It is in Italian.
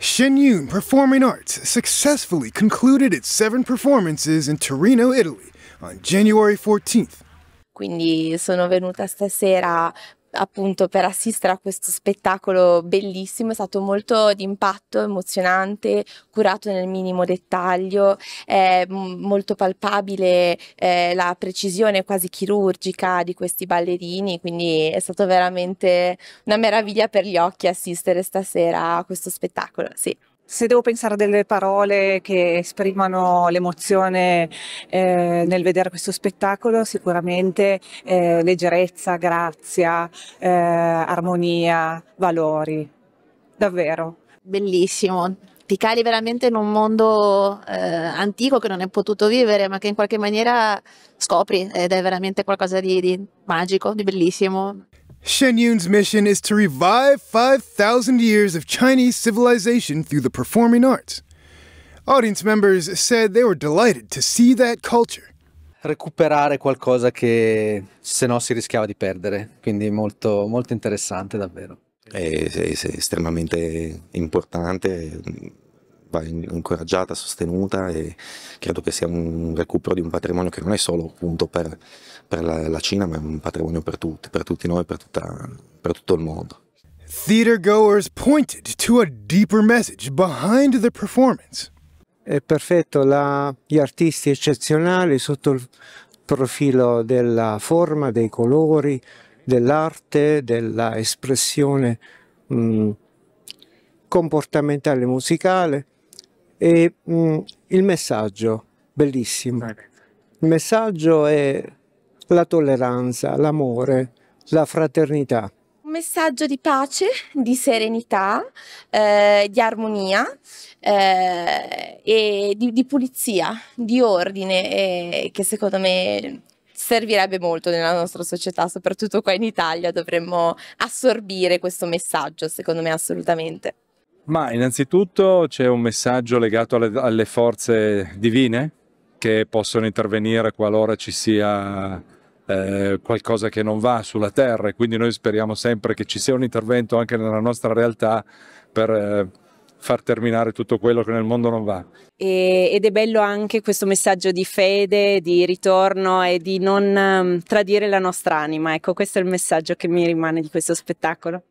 Shen Yun Performing Arts successfully concluded its seven performances in Torino, Italy on January 14th. Quindi sono venuta stasera appunto per assistere a questo spettacolo bellissimo, è stato molto d'impatto, emozionante, curato nel minimo dettaglio, è molto palpabile eh, la precisione quasi chirurgica di questi ballerini, quindi è stato veramente una meraviglia per gli occhi assistere stasera a questo spettacolo, sì se devo pensare a delle parole che esprimano l'emozione eh, nel vedere questo spettacolo, sicuramente eh, leggerezza, grazia, eh, armonia, valori. Davvero. Bellissimo. Ti cali veramente in un mondo eh, antico che non hai potuto vivere, ma che in qualche maniera scopri ed è veramente qualcosa di, di magico, di bellissimo. Shen Yun's mission is to revive 5,000 years of Chinese civilization through the performing arts. Audience members said they were delighted to see that culture. Recuperare qualcosa che se no si rischiava di perdere, quindi molto, molto interessante davvero. È, è, è estremamente importante, va incoraggiata, sostenuta e credo che sia un recupero di un patrimonio che non è solo appunto per, per la, la, Cina, ma è un patrimonio per tutti, per tutti noi, per, tutta, per tutto il mondo. Theatergoers pointed to a deeper message behind the performance. È perfetto, la, gli artisti eccezionali sotto il profilo della forma, dei colori, dell'arte, dell'espressione espressione mh, mm, comportamentale musicale. E mh, mm, il messaggio, bellissimo. Ecco. Il messaggio è la tolleranza, l'amore, la fraternità. Un messaggio di pace, di serenità, eh, di armonia eh, e di, di, pulizia, di ordine, eh, che secondo me servirebbe molto nella nostra società, soprattutto qua in Italia dovremmo assorbire questo messaggio, secondo me assolutamente. Ma innanzitutto c'è un messaggio legato alle, alle, forze divine che possono intervenire qualora ci sia eh, qualcosa che non va sulla terra e quindi noi speriamo sempre che ci sia un intervento anche nella nostra realtà per... Eh, far terminare tutto quello che nel mondo non va. E, ed è bello anche questo messaggio di fede, di ritorno e di non um, tradire la nostra anima. Ecco, questo è il messaggio che mi rimane di questo spettacolo.